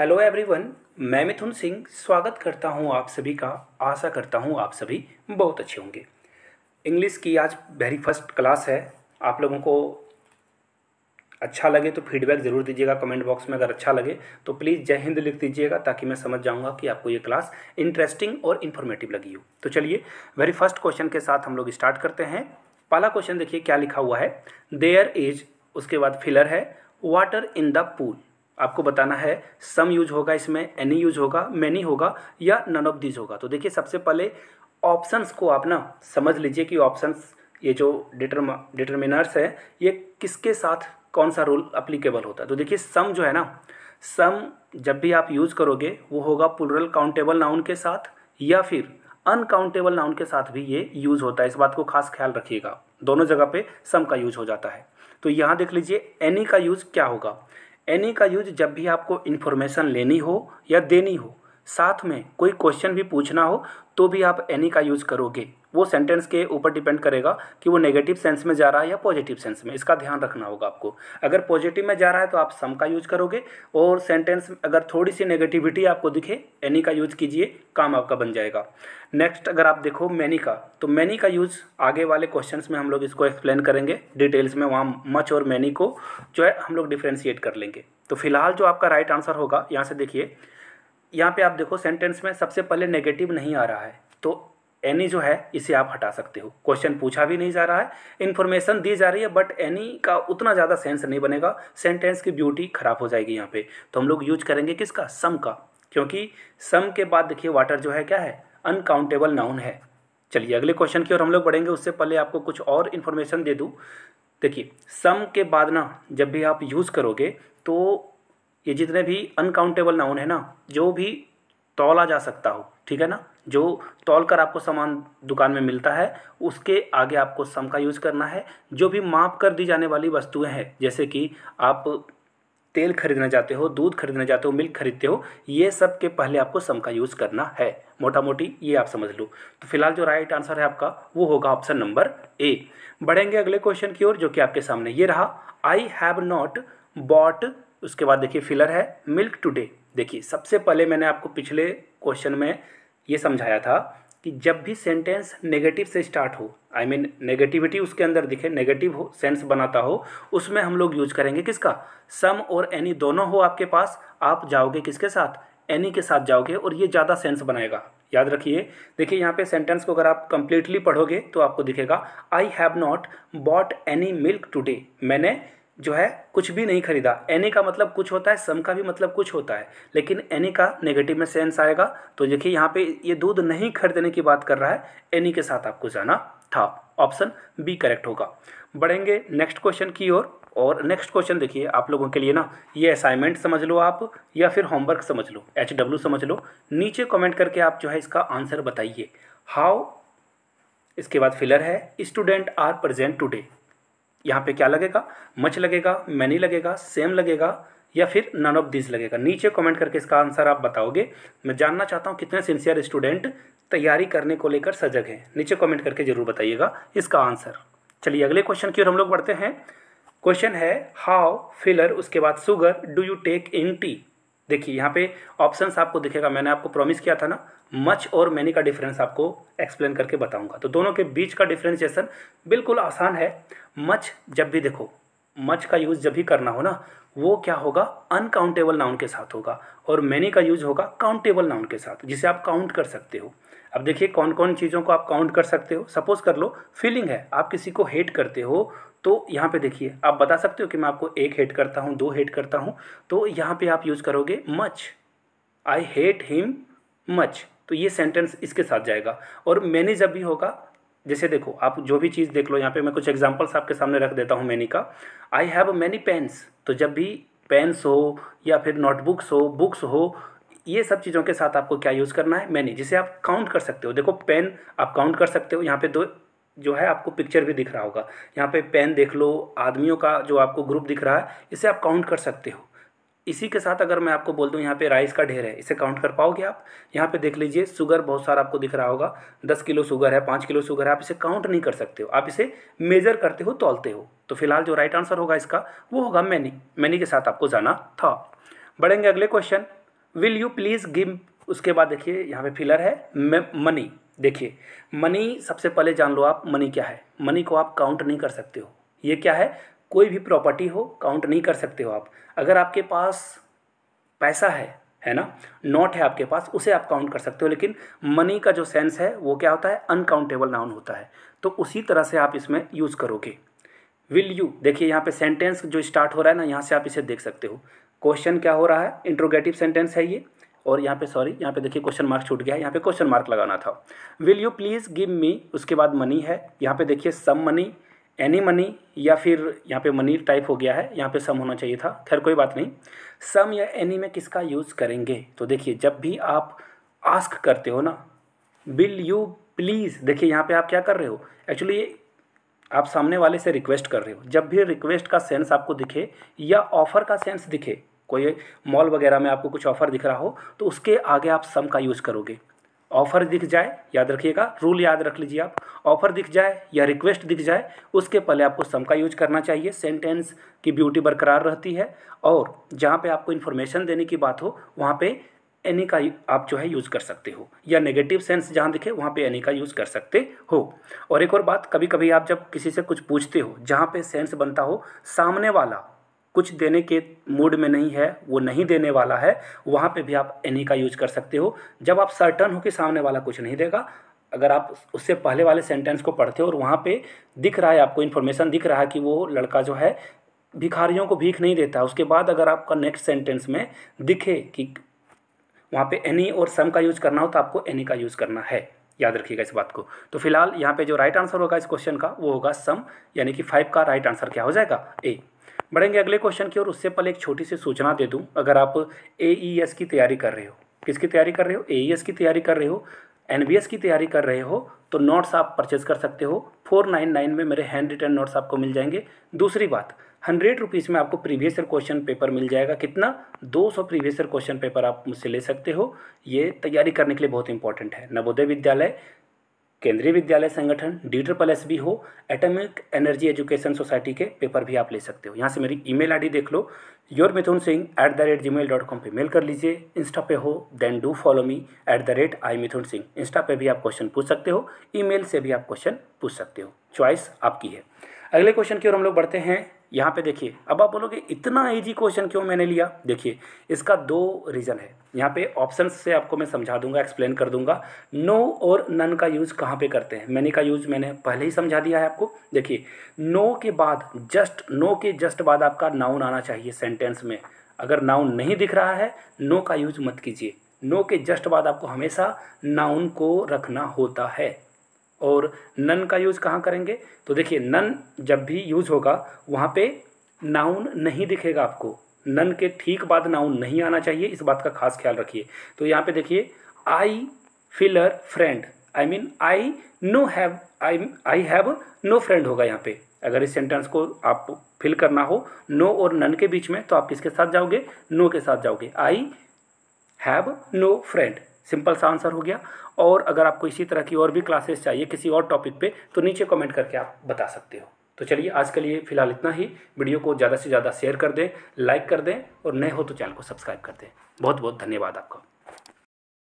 hello everyone मैं मिथुन सिंह स्वागत करता हूं आप सभी का आशा करता हूं आप सभी बहुत अच्छे होंगे इंग्लिश की आज वेरी फर्स्ट क्लास है आप लोगों को अच्छा लगे तो फीडबैक ज़रूर दीजिएगा कमेंट बॉक्स में अगर अच्छा लगे तो प्लीज़ जय हिंद लिख दीजिएगा ताकि मैं समझ जाऊंगा कि आपको ये क्लास इंटरेस्टिंग और इन्फॉर्मेटिव लगी हो तो चलिए वेरी फर्स्ट क्वेश्चन के साथ हम लोग स्टार्ट करते हैं पहला क्वेश्चन देखिए क्या लिखा हुआ है देयर इज उसके बाद फिलर है वाटर इन द पूल आपको बताना है सम यूज होगा इसमें एनी यूज होगा मैनी होगा या नन ऑफ दीज होगा तो देखिए सबसे पहले ऑप्शंस को आप ना समझ लीजिए कि ऑप्शंस ये जो डिटरम डिटर्मिनर्स है ये किसके साथ कौन सा रूल अप्लीकेबल होता है तो देखिए सम जो है ना सम जब भी आप यूज़ करोगे वो होगा पुलरल काउंटेबल नाउन के साथ या फिर अनकाउंटेबल नाउन के साथ भी ये यूज़ होता है इस बात को खास ख्याल रखिएगा दोनों जगह पे सम का यूज हो जाता है तो यहाँ देख लीजिए एनी का यूज़ क्या होगा एनी का यूज जब भी आपको इन्फॉर्मेशन लेनी हो या देनी हो साथ में कोई क्वेश्चन भी पूछना हो तो भी आप एनी का यूज़ करोगे वो सेंटेंस के ऊपर डिपेंड करेगा कि वो नेगेटिव सेंस में जा रहा है या पॉजिटिव सेंस में इसका ध्यान रखना होगा आपको अगर पॉजिटिव में जा रहा है तो आप सम का यूज करोगे और सेंटेंस अगर थोड़ी सी नेगेटिविटी आपको दिखे एनी का यूज कीजिए काम आपका बन जाएगा नेक्स्ट अगर आप देखो मैनी का तो मैनी का यूज़ आगे वाले क्वेश्चन में हम लोग इसको एक्सप्लेन करेंगे डिटेल्स में वहाँ मच और मैनी को जो है हम लोग डिफ्रेंशिएट कर लेंगे तो फिलहाल जो आपका राइट आंसर होगा यहाँ से देखिए यहाँ पे आप देखो सेंटेंस में सबसे पहले नेगेटिव नहीं आ रहा है तो एनी जो है इसे आप हटा सकते हो क्वेश्चन पूछा भी नहीं जा रहा है इन्फॉर्मेशन दी जा रही है बट एनी का उतना ज़्यादा सेंस नहीं बनेगा सेंटेंस की ब्यूटी खराब हो जाएगी यहाँ पे तो हम लोग यूज करेंगे किसका सम का क्योंकि सम के बाद देखिए वाटर जो है क्या है अनकाउंटेबल नाउन है चलिए अगले क्वेश्चन की ओर हम लोग बढ़ेंगे उससे पहले आपको कुछ और इन्फॉर्मेशन दे दूँ देखिए सम के बाद ना जब भी आप यूज़ करोगे तो ये जितने भी अनकाउंटेबल नाउन है ना जो भी तोला जा सकता हो ठीक है ना जो तोल कर आपको सामान दुकान में मिलता है उसके आगे आपको सम का यूज़ करना है जो भी माप कर दी जाने वाली वस्तुएं हैं जैसे कि आप तेल खरीदना जाते हो दूध खरीदना जाते हो मिल्क खरीदते हो ये सब के पहले आपको सम का यूज़ करना है मोटा मोटी ये आप समझ लो तो फिलहाल जो राइट आंसर है आपका वो होगा ऑप्शन नंबर ए बढ़ेंगे अगले क्वेश्चन की ओर जो कि आपके सामने ये रहा आई हैव नॉट बॉट उसके बाद देखिए फिलर है मिल्क टुडे देखिए सबसे पहले मैंने आपको पिछले क्वेश्चन में ये समझाया था कि जब भी सेंटेंस नेगेटिव से स्टार्ट हो आई मीन नेगेटिविटी उसके अंदर दिखे नेगेटिव हो सेंस बनाता हो उसमें हम लोग यूज करेंगे किसका सम और एनी दोनों हो आपके पास आप जाओगे किसके साथ एनी के साथ जाओगे और ये ज़्यादा सेंस बनाएगा याद रखिए देखिए यहाँ पे सेंटेंस को अगर आप कंप्लीटली पढ़ोगे तो आपको दिखेगा I have not bought any milk today मैंने जो है कुछ भी नहीं खरीदा एने का मतलब कुछ होता है सम का भी मतलब कुछ होता है लेकिन एनी का नेगेटिव में सेंस आएगा तो देखिए यहाँ पे ये दूध नहीं खरीदने की बात कर रहा है एनी e के साथ आपको जाना था ऑप्शन बी करेक्ट होगा बढ़ेंगे नेक्स्ट क्वेश्चन की ओर और, और नेक्स्ट क्वेश्चन देखिए आप लोगों के लिए ना ये असाइनमेंट समझ लो आप या फिर होमवर्क समझ लो एच डब्ल्यू समझ लो नीचे कमेंट करके आप जो है इसका आंसर बताइए हाउ इसके बाद फिलर है स्टूडेंट आर प्रेजेंट टुडे यहाँ पे क्या लगेगा मच लगेगा मैनी लगेगा सेम लगेगा या फिर नन ऑफ दिस लगेगा नीचे कमेंट करके इसका आंसर आप बताओगे मैं जानना चाहता हूँ कितने सिंसियर स्टूडेंट तैयारी करने को लेकर सजग हैं नीचे कमेंट करके ज़रूर बताइएगा इसका आंसर चलिए अगले क्वेश्चन की ओर हम लोग बढ़ते हैं क्वेश्चन है हाउ फिलर उसके बाद sugar do you take in tea देखिए यहाँ पे ऑप्शंस आपको दिखेगा मैंने आपको प्रॉमिस किया था ना मच और मैनी का डिफरेंस आपको एक्सप्लेन करके बताऊंगा तो दोनों के बीच का डिफ्रेंशिएशन बिल्कुल आसान है मच जब भी देखो मच का यूज़ जब भी करना हो ना वो क्या होगा अनकाउंटेबल नाउन के साथ होगा और मैनी का यूज होगा काउंटेबल नाउन के साथ जिसे आप काउंट कर सकते हो अब देखिए कौन कौन चीज़ों को आप काउंट कर सकते हो सपोज कर लो फीलिंग है आप किसी को हेट करते हो तो यहाँ पे देखिए आप बता सकते हो कि मैं आपको एक हेट करता हूँ दो हेट करता हूँ तो यहाँ पे आप यूज़ करोगे much I hate him much तो ये सेंटेंस इसके साथ जाएगा और मैनी जब भी होगा जैसे देखो आप जो भी चीज़ देख लो यहाँ पे मैं कुछ एग्जांपल्स आपके सामने रख देता हूँ मैनी का आई हैव मैनी पेन्स तो जब भी पेन्स हो या फिर नोटबुक्स हो बुक्स हो ये सब चीज़ों के साथ आपको क्या यूज़ करना है मैनी जिसे आप काउंट कर सकते हो देखो पेन आप काउंट कर सकते हो यहाँ पे दो जो है आपको पिक्चर भी दिख रहा होगा यहाँ पे पेन देख लो आदमियों का जो आपको ग्रुप दिख रहा है इसे आप काउंट कर सकते हो इसी के साथ अगर मैं आपको बोल दूँ यहाँ पे राइस का ढेर है इसे काउंट कर पाओगे आप यहाँ पे देख लीजिए शुगर बहुत सारा आपको दिख रहा होगा दस किलो शुगर है पाँच किलो शुगर है आप इसे काउंट नहीं कर सकते हो आप इसे मेजर करते हो तोलते हो तो फिलहाल जो राइट आंसर होगा इसका वो होगा मैनी मैनी के साथ आपको जाना था बढ़ेंगे अगले question will you please give उसके बाद देखिए यहाँ पे फिलर है मनी देखिए मनी सबसे पहले जान लो आप मनी क्या है मनी को आप काउंट नहीं कर सकते हो ये क्या है कोई भी प्रॉपर्टी हो काउंट नहीं कर सकते हो आप अगर आपके पास पैसा है है ना नॉट है आपके पास उसे आप काउंट कर सकते हो लेकिन मनी का जो सेंस है वो क्या होता है अनकाउंटेबल नाउन होता है तो उसी तरह से आप इसमें यूज़ करोगे विल यू देखिए यहाँ पे सेंटेंस जो स्टार्ट हो रहा है ना यहाँ से आप इसे देख सकते हो क्वेश्चन क्या हो रहा है इंट्रोगेटिव सेंटेंस है ये और यहाँ पे सॉरी यहाँ पे देखिए क्वेश्चन मार्क छूट गया है यहाँ पे क्वेश्चन मार्क लगाना था will you please give me उसके बाद मनी है यहाँ पे देखिए सम मनी एनी मनी या फिर यहाँ पे मनी टाइप हो गया है यहाँ पे सम होना चाहिए था खैर कोई बात नहीं सम या एनी में किसका यूज़ करेंगे तो देखिए जब भी आप आस्क करते हो ना विल यू प्लीज़ देखिए यहाँ पे आप क्या कर रहे हो एक्चुअली आप सामने वाले से रिक्वेस्ट कर रहे हो जब भी रिक्वेस्ट का सेंस आपको दिखे या ऑफ़र का सेंस दिखे कोई मॉल वगैरह में आपको कुछ ऑफ़र दिख रहा हो तो उसके आगे आप सम का यूज़ करोगे ऑफर दिख जाए याद रखिएगा रूल याद रख लीजिए आप ऑफर दिख जाए या रिक्वेस्ट दिख जाए उसके पहले आपको सम का यूज करना चाहिए सेंटेंस की ब्यूटी बरकरार रहती है और जहाँ पे आपको इन्फॉर्मेशन देने की बात हो वहाँ पे एनी का आप जो है यूज़ कर सकते हो या नेगेटिव सेंस जहाँ दिखे वहाँ पे एनी का यूज़ कर सकते हो और एक और बात कभी कभी आप जब किसी से कुछ पूछते हो जहाँ पे सेंस बनता हो सामने वाला कुछ देने के मूड में नहीं है वो नहीं देने वाला है वहाँ पे भी आप एनी का यूज कर सकते हो जब आप सर्टन हो कि सामने वाला कुछ नहीं देगा अगर आप उससे पहले वाले सेंटेंस को पढ़ते हो और वहाँ पे दिख रहा है आपको इन्फॉर्मेशन दिख रहा है कि वो लड़का जो है भिखारियों को भीख नहीं देता उसके बाद अगर आपका नेक्स्ट सेंटेंस में दिखे कि वहाँ पे एनी और सम का यूज़ करना हो तो आपको एनी का यूज़ करना है याद रखिएगा इस बात को तो फिलहाल यहाँ पे जो राइट आंसर होगा इस क्वेश्चन का वो होगा सम यानी कि फाइव का राइट आंसर क्या हो जाएगा ए बढ़ेंगे अगले क्वेश्चन की ओर उससे पहले एक छोटी सी सूचना दे दूँ अगर आप ए e की तैयारी कर रहे हो किसकी तैयारी कर रहे हो ए e की तैयारी कर रहे हो एन की तैयारी कर रहे हो तो नोट्स आप परचेज कर सकते हो फोर नाइन नाइन में मेरे हैंड रिटर्न नोट्स आपको मिल जाएंगे दूसरी बात हंड्रेड रुपीज़ में आपको प्रीवियस ईयर क्वेश्चन पेपर मिल जाएगा कितना दो सौ प्रीवियस ईयर क्वेश्चन पेपर आप मुझसे ले सकते हो ये तैयारी करने के लिए बहुत इंपॉर्टेंट है नवोदय विद्यालय Kendriya Vidyalaya Sangathan D triple S B हो एटमिक एनर्जी एजुकेशन सोसाइटी के पेपर भी आप ले सकते हो यहाँ से मेरी ईमेल आईडी देख लो your Mithun Singh at the rate G mail dot com पर मेल कर लीजिए इंस्टा पे हो then do follow me at the rate I Mithun Singh insta पे भी आप क्वेश्चन पूछ सकते हो ईमेल से भी आप क्वेश्चन पूछ सकते हो चॉइस आपकी है अगले क्वेश्चन की ओर हम लोग बढ़ते हैं यहाँ पे देखिए अब आप बोलोगे इतना इजी क्वेश्चन क्यों मैंने लिया देखिए इसका दो रीज़न है यहाँ पे ऑप्शंस से आपको मैं समझा दूंगा एक्सप्लेन कर दूंगा नो और नन का यूज़ कहाँ पे करते हैं मैनी का यूज़ मैंने पहले ही समझा दिया है आपको देखिए नो के बाद जस्ट नो के जस्ट बाद आपका नाउन आना चाहिए सेंटेंस में अगर नाउन नहीं दिख रहा है नो का यूज़ मत कीजिए नो के जस्ट बाद आपको हमेशा नाउन को रखना होता है और नन का यूज़ कहाँ करेंगे तो देखिए नन जब भी यूज़ होगा वहाँ पे नाउन नहीं दिखेगा आपको नन के ठीक बाद नाउन नहीं आना चाहिए इस बात का खास ख्याल रखिए तो यहाँ पे देखिए I filler friend I mean I no have I I have no friend होगा यहाँ पे अगर इस सेंटेंस को आप फिल करना हो नो no और नन के बीच में तो आप किसके साथ जाओगे नो no के साथ जाओगे I have no friend simple सा आंसर हो गया और अगर आपको इसी तरह की और भी क्लासेस चाहिए किसी और टॉपिक पे तो नीचे कमेंट करके आप बता सकते हो तो चलिए आज के लिए फिलहाल इतना ही वीडियो को ज़्यादा से ज़्यादा शेयर कर दें लाइक कर दें और नए हो तो चैनल को सब्सक्राइब कर दें बहुत बहुत धन्यवाद आपका